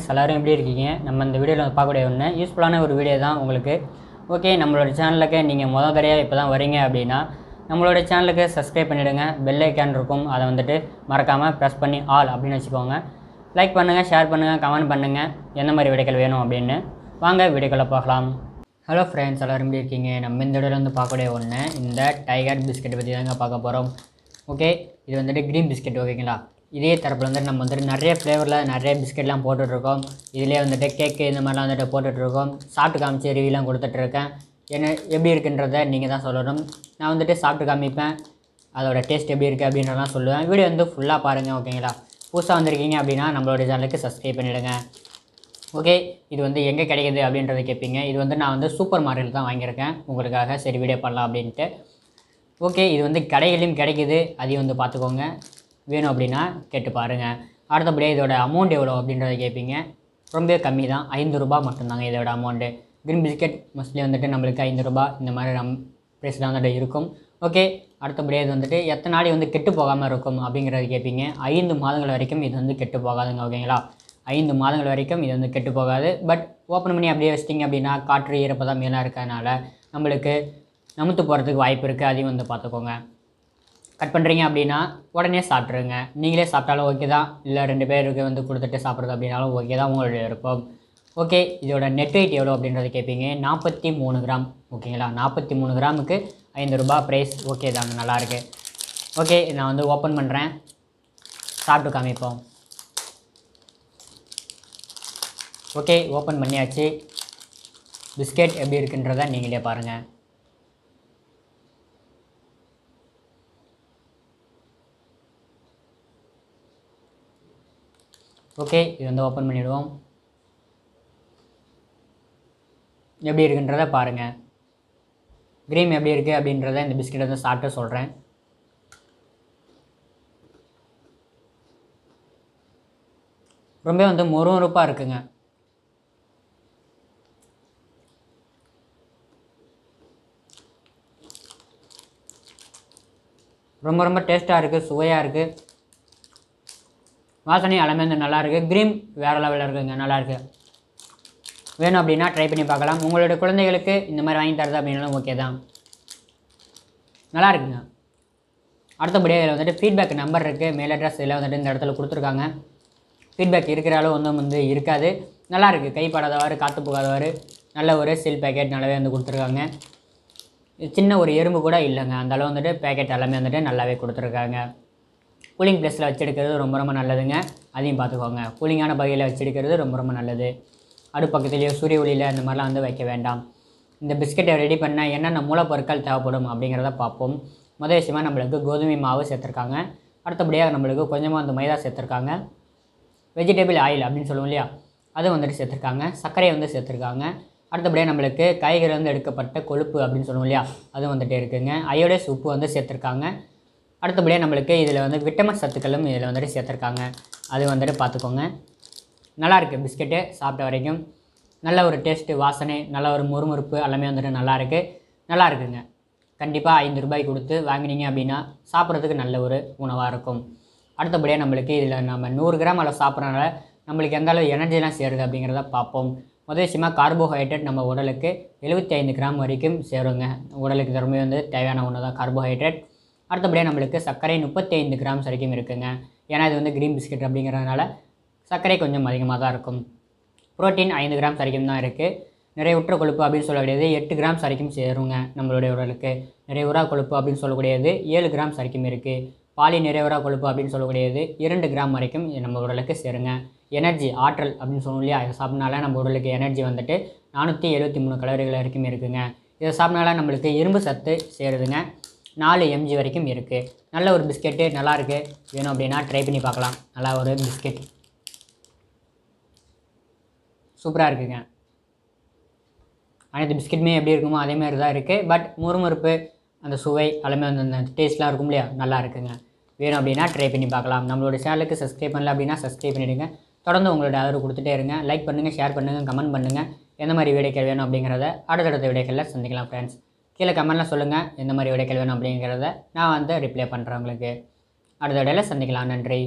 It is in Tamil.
ஃப்ரெண்ட்ஸ் எல்லோரும் எப்படி இருக்கீங்க நம்ம இந்த வீடியோவில் வந்து பார்க்கக்கூடிய ஒன்று யூஸ்ஃபுல்லான ஒரு வீடியோ தான் உங்களுக்கு ஓகே நம்மளோட சேனலுக்கு நீங்கள் மொதல் தடையாக இப்போ தான் வரீங்க அப்படின்னா நம்மளோட சேனலுக்கு சப்ஸ்கிரைப் பண்ணிவிடுங்க பெல் ஐக்கான் இருக்கும் அதை வந்துட்டு மறக்காமல் ப்ரெஸ் பண்ணி ஆல் அப்படின்னு வச்சுக்கோங்க லைக் பண்ணுங்கள் ஷேர் பண்ணுங்கள் கமெண்ட் பண்ணுங்கள் எந்த மாதிரி விடைகள் வேணும் அப்படின்னு வாங்க வீடியோக்களை பார்க்கலாம் ஹலோ ஃப்ரெண்ட்ஸ் எல்லோரும் எப்படி இருக்கீங்க நம்ம இந்த வீடியோவில் வந்து பார்க்கக்கூடிய ஒன்று இந்த டைகர் பிஸ்கெட்டை பற்றி தாங்க பார்க்க போகிறோம் ஓகே இது வந்துட்டு க்ரீன் பிஸ்கெட் ஓகேங்களா இதே தரப்பில் வந்துட்டு நம்ம வந்துட்டு நிறைய ஃப்ளேவரில் நிறைய பிஸ்கெட்லாம் போட்டுட்ருக்கோம் இதிலே வந்துட்டு கேக்கு இந்த மாதிரிலாம் வந்துட்டு போட்டுட்ருக்கோம் சாப்பிட்டு காமிச்சு ரிவியூலாம் கொடுத்துட்ருக்கேன் என்ன எப்படி இருக்குன்றத நீங்கள் தான் சொல்லணும் நான் வந்துட்டு சாப்பிட்டு காமிப்பேன் அதோடய டேஸ்ட் எப்படி இருக்குது அப்படின்றலாம் சொல்லுவேன் வீடியோ வந்து ஃபுல்லாக பாருங்கள் ஓகேங்களா புதுசாக வந்திருக்கீங்க அப்படின்னா நம்மளோட சேனலுக்கு சப்ஸ்கிரைப் பண்ணிவிடுங்க ஓகே இது வந்து எங்கே கிடைக்கிது அப்படின்றத கேட்பீங்க இது வந்து நான் வந்து சூப்பர் மார்க்கெட்டில் தான் வாங்கியிருக்கேன் உங்களுக்காக சரி வீடியோ பண்ணலாம் அப்படின்ட்டு ஓகே இது வந்து கடைகளையும் கிடைக்கிது அதையும் வந்து பார்த்துக்கோங்க வேணும் அப்படின்னா கேட்டு பாருங்கள் அடுத்தபடியாக இதோட அமௌண்ட் எவ்வளோ அப்படின்றத கேட்பீங்க ரொம்பவே கம்மி தான் ஐந்து ரூபா மட்டும்தாங்க இதோட அமௌண்ட்டு க்ரீன் பிஸ்கெட் மோஸ்ட்லி வந்துட்டு நம்மளுக்கு ஐந்து ரூபா இந்த மாதிரி நம் ப்ரைஸ் தான் வந்துட்டு இருக்கும் ஓகே அடுத்தபடியாக இது வந்துட்டு எத்தனை நாளை வந்து கெட்டு போகாமல் இருக்கும் அப்படிங்கிறத கேட்பீங்க ஐந்து மாதங்கள் வரைக்கும் இது வந்து கெட்டு போகாதுங்க ஓகேங்களா ஐந்து மாதங்கள் வரைக்கும் இது வந்து கெட்டு போகாது பட் ஓப்பன் பண்ணி அப்படியே வச்சிட்டிங்க அப்படின்னா காற்று ஈரப்பதம் மேலாக இருக்கிறதுனால நம்மளுக்கு நமுத்து போகிறதுக்கு வாய்ப்பு இருக்குது அதையும் வந்து பார்த்துக்கோங்க கட் பண்ணுறீங்க அப்படின்னா உடனே சாப்பிட்ருங்க நீங்களே சாப்பிட்டாலும் ஓகே தான் இல்லை ரெண்டு பேருக்கு வந்து கொடுத்துட்டு சாப்பிட்றது அப்படின்னாலும் ஓகே தான் உங்களுடைய விருப்பம் ஓகே இதோட நெட் வெயிட் எவ்வளோ அப்படின்றத கேட்பீங்க நாற்பத்தி மூணு கிராம் ஓகேங்களா நாற்பத்தி மூணு கிராமுக்கு ஐந்து ரூபா ப்ரைஸ் ஓகே தாங்க நல்லாயிருக்கு ஓகே நான் வந்து ஓப்பன் பண்ணுறேன் சாப்பிட்டு காமிப்போம் ஓகே ஓப்பன் பண்ணியாச்சு பிஸ்கெட் எப்படி இருக்குன்றதை நீங்களே பாருங்கள் ஓகே இது வந்து ஓப்பன் பண்ணிவிடுவோம் எப்படி இருக்குன்றத பாருங்கள் க்ரீம் எப்படி இருக்குது அப்படின்றத இந்த பிஸ்கெட்டை வந்து சாப்பிட்டு சொல்கிறேன் ரொம்ப வந்து மொறுமொறுப்பாக இருக்குங்க ரொம்ப ரொம்ப டேஸ்ட்டாக இருக்குது சுவையாக இருக்குது வாசனை எல்லாமே வந்து நல்லாயிருக்கு க்ரீம் வேறு லெவலில் இருக்குங்க நல்லாயிருக்கு வேணும் அப்படின்னா ட்ரை பண்ணி பார்க்கலாம் உங்களோட குழந்தைகளுக்கு இந்த மாதிரி வாங்கி தரது அப்படின்னாலும் ஓகே தான் நல்லா அடுத்தபடியாக இதில் வந்துட்டு ஃபீட்பேக் நம்பர் இருக்குது மெயில் அட்ரஸ் இதில் வந்துட்டு இந்த இடத்துல கொடுத்துருக்காங்க ஃபீட்பேக் இருக்கிற அளவு ஒன்றும் வந்து இருக்காது நல்லாயிருக்கு கைப்படாதவாறு காற்று போகாதவாறு நல்ல ஒரு சீல் பேக்கெட் நல்லாவே வந்து கொடுத்துருக்காங்க சின்ன ஒரு எறும்பு கூட இல்லைங்க அந்தளவு வந்துட்டு பேக்கெட் எல்லாமே வந்துட்டு நல்லாவே கொடுத்துருக்காங்க கூலிங் ப்ளேஸில் வச்செடுக்கிறது ரொம்ப ரொம்ப நல்லதுங்க அதையும் பார்த்துக்கோங்க கூலிங்கான பகையில் வச்செடுக்கிறது ரொம்ப ரொம்ப நல்லது அடுப்பக்கத்துலேயோ சூரிய ஒளியில் இந்த மாதிரிலாம் வந்து வைக்க வேண்டாம் இந்த பிஸ்கெட்டை ரெடி பண்ண என்னென்ன மூலப்பொருட்கள் தேவைப்படும் அப்படிங்கிறத பார்ப்போம் முதல் விஷயமாக நம்மளுக்கு கோதுமை மாவு சேர்த்துருக்காங்க அடுத்தபடியாக நம்மளுக்கு கொஞ்சமாக அந்த மைதா சேர்த்துருக்காங்க வெஜிடபிள் ஆயில் அப்படின்னு சொல்லுவோம் இல்லையா அது வந்துட்டு சேர்த்துருக்காங்க சர்க்கரையை வந்து சேர்த்துருக்காங்க அடுத்தபடியாக நம்மளுக்கு காய்கறி வந்து எடுக்கப்பட்ட கொழுப்பு அப்படின்னு சொல்லுவோம் இல்லையா அது வந்துட்டு இருக்குதுங்க அயோடேஸ் உப்பு வந்து சேர்த்துருக்காங்க அடுத்தபடியாக நம்மளுக்கு இதில் வந்து விட்டமின் சத்துக்களும் இதில் வந்துட்டு சேர்த்துருக்காங்க அது வந்துட்டு பார்த்துக்கோங்க நல்லாயிருக்கு பிஸ்கெட்டு சாப்பிட்ட வரைக்கும் நல்ல ஒரு டேஸ்ட்டு வாசனை நல்ல ஒரு முறுமுறுப்பு எல்லாமே வந்துட்டு நல்லாயிருக்கு நல்லா இருக்குங்க கண்டிப்பாக ஐந்து ரூபாய் கொடுத்து வாங்கினீங்க அப்படின்னா சாப்பிட்றதுக்கு நல்ல ஒரு உணவாக இருக்கும் அடுத்தபடியாக நம்மளுக்கு இதில் நம்ம நூறு கிராம் அளவு சாப்பிட்றனால நம்மளுக்கு எந்த அளவு எனர்ஜிலாம் சேருது அப்படிங்கிறத பார்ப்போம் முதல் விஷயமா கார்போஹைட்ரேட் நம்ம உடலுக்கு எழுபத்தி ஐந்து கிராம் வரைக்கும் சேருங்க உடலுக்கு திறமை வந்து தேவையான ஒன்று தான் கார்போஹைட்ரேட் அடுத்தபடியாக நம்மளுக்கு சர்க்கரை முப்பத்தைந்து கிராம்ஸ் வரைக்கும் இருக்குங்க ஏன்னா இது வந்து க்ரீன் பிஸ்கட் அப்படிங்கிறதுனால சர்க்கரை கொஞ்சம் அதிகமாக தான் இருக்கும் ப்ரோட்டீன் ஐந்து கிராம்ஸ் வரைக்கும் தான் இருக்குது நிறைய உற்ற கொழுப்பு அப்படின்னு சொல்லக்கூடியது எட்டு கிராம்ஸ் வரைக்கும் சேருங்க நம்மளுடைய உடலுக்கு நிறைய உரா கொழுப்பு அப்படின்னு சொல்லக்கூடியது ஏழு கிராம்ஸ் வரைக்கும் இருக்குது பாலி நிறைய உரா கொழுப்பு அப்படின்னு சொல்லக்கூடியது இரண்டு கிராம் வரைக்கும் நம்ம உடலுக்கு சேருங்க எனர்ஜி ஆற்றல் அப்படின்னு சொல்லணும் இல்லையா அதை சாப்பிட்னால நம்ம உடலுக்கு எனர்ஜி வந்துட்டு நானூற்றி எழுபத்தி மூணு கலோரிகள் வரைக்கும் இருக்குங்க இதை சாப்பிட்னால நம்மளுக்கு இரும்பு சத்து சேருதுங்க நாலு எம்ஜி வரைக்கும் இருக்குது நல்ல ஒரு பிஸ்கெட்டு நல்லாயிருக்கு வேணும் அப்படின்னா ட்ரை பண்ணி பார்க்கலாம் நல்லா ஒரு பிஸ்கெட் சூப்பராக இருக்குங்க அனைத்து பிஸ்கெட்டுமே எப்படி இருக்குமோ அதேமாதிரி தான் இருக்குது பட் முறுமுறுப்பு அந்த சுவை எல்லாமே வந்து அந்த டேஸ்ட்லாம் இருக்கும் இல்லையா நல்லா இருக்குங்க வேணும் அப்படின்னா ட்ரை பண்ணி பார்க்கலாம் நம்மளோட சேனலுக்கு சப்ஸ்கிரைப் பண்ணல அப்படின்னா சப்ஸ்கிரைப் பண்ணிவிடுங்க தொடர்ந்து உங்களோட ஆதரவு கொடுத்துட்டே இருங்க லைக் பண்ணுங்கள் ஷேர் பண்ணுங்கள் கமெண்ட் பண்ணுங்கள் எந்த மாதிரி வீடியோக்கள் வேணும் அப்படிங்கிறத அடுத்தடுத்த வீடியோக்களில் சந்திக்கலாம் ஃப்ரெண்ட்ஸ் கீழே கமெண்டில் சொல்லுங்கள் எந்த மாதிரி விடைகள் வேணும் அப்படிங்கிறத நான் வந்து ரிப்ளை பண்ணுறேன் உங்களுக்கு அடுத்த இடையில சந்திக்கலாம் நன்றி